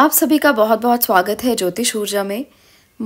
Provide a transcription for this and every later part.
आप सभी का बहुत बहुत स्वागत है ज्योतिष ऊर्जा में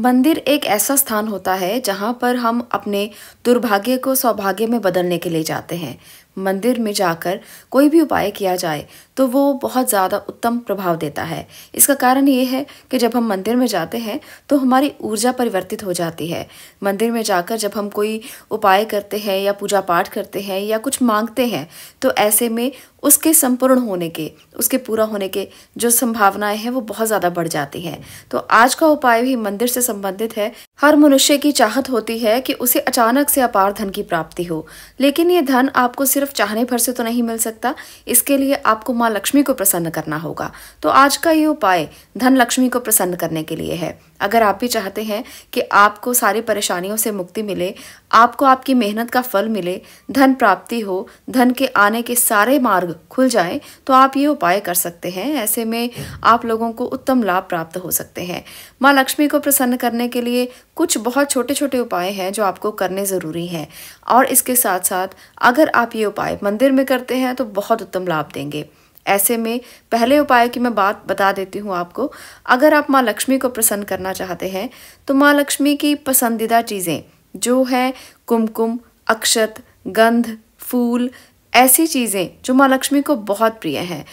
मंदिर एक ऐसा स्थान होता है जहाँ पर हम अपने दुर्भाग्य को सौभाग्य में बदलने के लिए जाते हैं मंदिर में जाकर कोई भी उपाय किया जाए तो वो बहुत ज़्यादा उत्तम प्रभाव देता है इसका कारण ये है कि जब हम मंदिर में जाते हैं तो हमारी ऊर्जा परिवर्तित हो जाती है मंदिर में जाकर जब हम कोई उपाय करते हैं या पूजा पाठ करते हैं या कुछ मांगते हैं तो ऐसे में उसके संपूर्ण होने के उसके पूरा होने के जो संभावनाएं हैं वो बहुत ज़्यादा बढ़ जाती हैं तो आज का उपाय भी मंदिर से संबंधित है हर मनुष्य की चाहत होती है कि उसे अचानक से अपार धन की प्राप्ति हो लेकिन ये धन आपको सिर्फ चाहने भर से तो नहीं मिल सकता इसके लिए आपको माँ लक्ष्मी को प्रसन्न करना होगा तो आज का ये उपाय धन लक्ष्मी को प्रसन्न करने के लिए है अगर आप भी चाहते हैं कि आपको सारी परेशानियों से मुक्ति मिले आपको आपकी मेहनत का फल मिले धन प्राप्ति हो धन के आने के सारे मार्ग खुल जाए तो आप ये उपाय कर सकते हैं ऐसे में आप लोगों को उत्तम लाभ प्राप्त हो सकते हैं माँ लक्ष्मी को प्रसन्न करने के लिए कुछ बहुत छोटे छोटे उपाय हैं जो आपको करने ज़रूरी हैं और इसके साथ साथ अगर आप ये उपाय मंदिर में करते हैं तो बहुत उत्तम लाभ देंगे ऐसे में पहले उपाय की मैं बात बता देती हूँ आपको अगर आप माँ लक्ष्मी को प्रसन्न करना चाहते हैं तो माँ लक्ष्मी की पसंदीदा चीज़ें जो हैं कुमकुम अक्षत गंध फूल ऐसी चीज़ें जो माँ लक्ष्मी को बहुत प्रिय हैं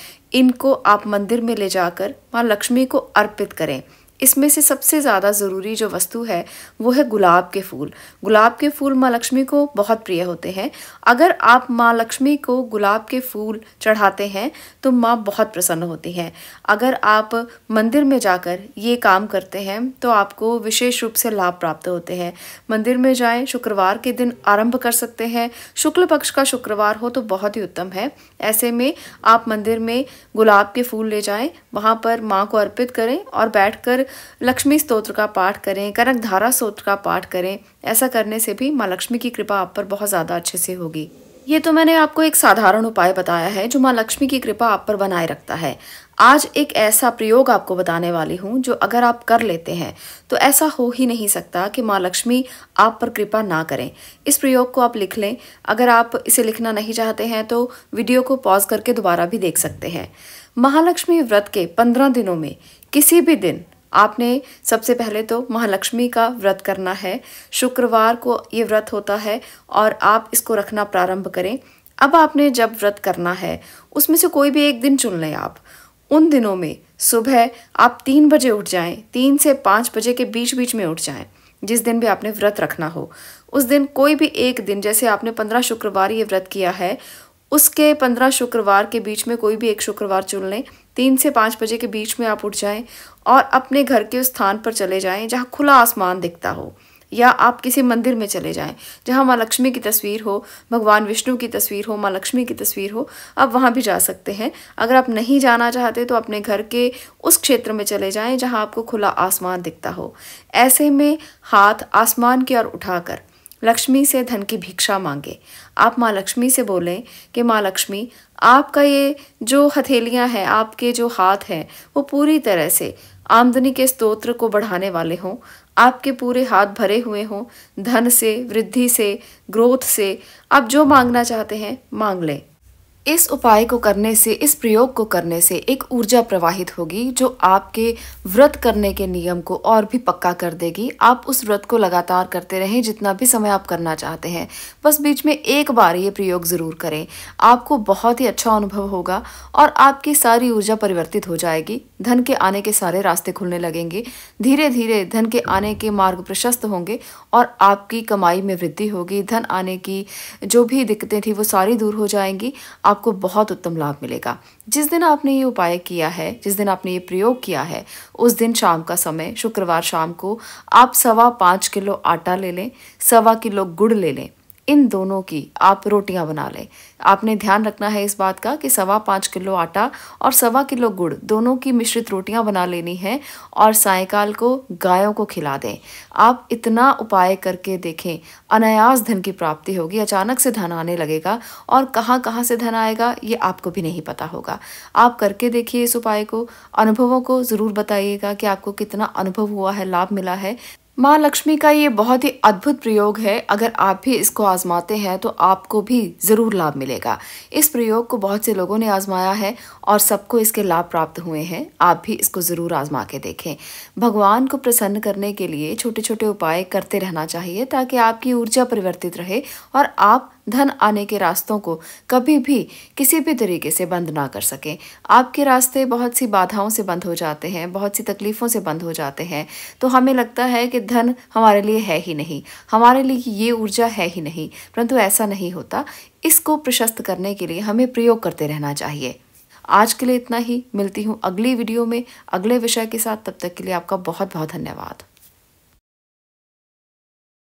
इनको आप मंदिर में ले जाकर माँ लक्ष्मी को अर्पित करें इसमें से सबसे ज़्यादा ज़रूरी जो वस्तु है वो है गुलाब के फूल गुलाब के फूल माँ लक्ष्मी को बहुत प्रिय होते हैं अगर आप माँ लक्ष्मी को गुलाब के फूल चढ़ाते हैं तो माँ बहुत प्रसन्न होती हैं अगर आप मंदिर में जाकर ये काम करते हैं तो आपको विशेष रूप से लाभ प्राप्त होते हैं मंदिर में जाएं शुक्रवार के दिन आरंभ कर सकते हैं शुक्ल पक्ष का शुक्रवार हो तो बहुत ही उत्तम है ऐसे में आप मंदिर में गुलाब के फूल ले जाएं वहाँ पर माँ को अर्पित करें और बैठकर लक्ष्मी स्तोत्र का पाठ करें कनक धारा स्त्रोत्र का पाठ करें ऐसा करने से भी माँ लक्ष्मी की कृपा आप पर बहुत ज़्यादा अच्छे से होगी ये तो मैंने आपको एक साधारण उपाय बताया है जो माँ लक्ष्मी की कृपा आप पर बनाए रखता है आज एक ऐसा प्रयोग आपको बताने वाली हूँ जो अगर आप कर लेते हैं तो ऐसा हो ही नहीं सकता कि माँ लक्ष्मी आप पर कृपा ना करें इस प्रयोग को आप लिख लें अगर आप इसे लिखना नहीं चाहते हैं तो वीडियो को पॉज करके दोबारा भी देख सकते हैं महालक्ष्मी व्रत के पंद्रह दिनों में किसी भी दिन आपने सबसे पहले तो महालक्ष्मी का व्रत करना है शुक्रवार को ये व्रत होता है और आप इसको रखना प्रारंभ करें अब आपने जब व्रत करना है उसमें से कोई भी एक दिन चुन लें आप उन दिनों में सुबह आप तीन बजे उठ जाएं तीन से पाँच बजे के बीच बीच में उठ जाएं जिस दिन भी आपने व्रत रखना हो उस दिन कोई भी एक दिन जैसे आपने पंद्रह शुक्रवार ये व्रत किया है उसके पंद्रह शुक्रवार के बीच में कोई भी एक शुक्रवार चुन लें तीन से पाँच बजे के बीच में आप उठ जाएं और अपने घर के उस स्थान पर चले जाएं जहाँ खुला आसमान दिखता हो या आप किसी मंदिर में चले जाएं जहाँ माँ लक्ष्मी की तस्वीर हो भगवान विष्णु की तस्वीर हो माँ लक्ष्मी की तस्वीर हो आप वहाँ भी जा सकते हैं अगर आप नहीं जाना चाहते तो अपने घर के उस क्षेत्र में चले जाएं जहाँ आपको खुला आसमान दिखता हो ऐसे में हाथ आसमान की ओर उठाकर लक्ष्मी से धन की भिक्षा मांगे आप माँ लक्ष्मी से बोलें कि माँ लक्ष्मी आपका ये जो हथेलियाँ हैं आपके जो हाथ हैं वो पूरी तरह से आमदनी के स्तोत्र को बढ़ाने वाले हों आपके पूरे हाथ भरे हुए हों धन से वृद्धि से ग्रोथ से आप जो मांगना चाहते हैं मांग लें इस उपाय को करने से इस प्रयोग को करने से एक ऊर्जा प्रवाहित होगी जो आपके व्रत करने के नियम को और भी पक्का कर देगी आप उस व्रत को लगातार करते रहें जितना भी समय आप करना चाहते हैं बस बीच में एक बार ये प्रयोग ज़रूर करें आपको बहुत ही अच्छा अनुभव होगा और आपकी सारी ऊर्जा परिवर्तित हो जाएगी धन के आने के सारे रास्ते खुलने लगेंगे धीरे धीरे धन के आने के मार्ग प्रशस्त होंगे और आपकी कमाई में वृद्धि होगी धन आने की जो भी दिक्कतें थी वो सारी दूर हो जाएंगी आपको बहुत उत्तम लाभ मिलेगा जिस दिन आपने ये उपाय किया है जिस दिन आपने ये प्रयोग किया है उस दिन शाम का समय शुक्रवार शाम को आप सवा पाँच किलो आटा ले लें सवा किलो गुड़ ले लें इन दोनों की आप रोटियां बना लें आपने ध्यान रखना है इस बात का कि सवा पाँच किलो आटा और सवा किलो गुड़ दोनों की मिश्रित रोटियां बना लेनी है और सायकाल को गायों को खिला दें आप इतना उपाय करके देखें अनायास धन की प्राप्ति होगी अचानक से धन आने लगेगा और कहाँ कहाँ से धन आएगा ये आपको भी नहीं पता होगा आप करके देखिए इस उपाय को अनुभवों को ज़रूर बताइएगा कि आपको कितना अनुभव हुआ है लाभ मिला है माँ लक्ष्मी का ये बहुत ही अद्भुत प्रयोग है अगर आप भी इसको आजमाते हैं तो आपको भी ज़रूर लाभ मिलेगा इस प्रयोग को बहुत से लोगों ने आजमाया है और सबको इसके लाभ प्राप्त हुए हैं आप भी इसको ज़रूर आजमा के देखें भगवान को प्रसन्न करने के लिए छोटे छोटे उपाय करते रहना चाहिए ताकि आपकी ऊर्जा परिवर्तित रहे और आप धन आने के रास्तों को कभी भी किसी भी तरीके से बंद ना कर सकें आपके रास्ते बहुत सी बाधाओं से बंद हो जाते हैं बहुत सी तकलीफ़ों से बंद हो जाते हैं तो हमें लगता है कि धन हमारे लिए है ही नहीं हमारे लिए ये ऊर्जा है ही नहीं परंतु ऐसा नहीं होता इसको प्रशस्त करने के लिए हमें प्रयोग करते रहना चाहिए आज के लिए इतना ही मिलती हूँ अगली वीडियो में अगले विषय के साथ तब तक के लिए आपका बहुत बहुत धन्यवाद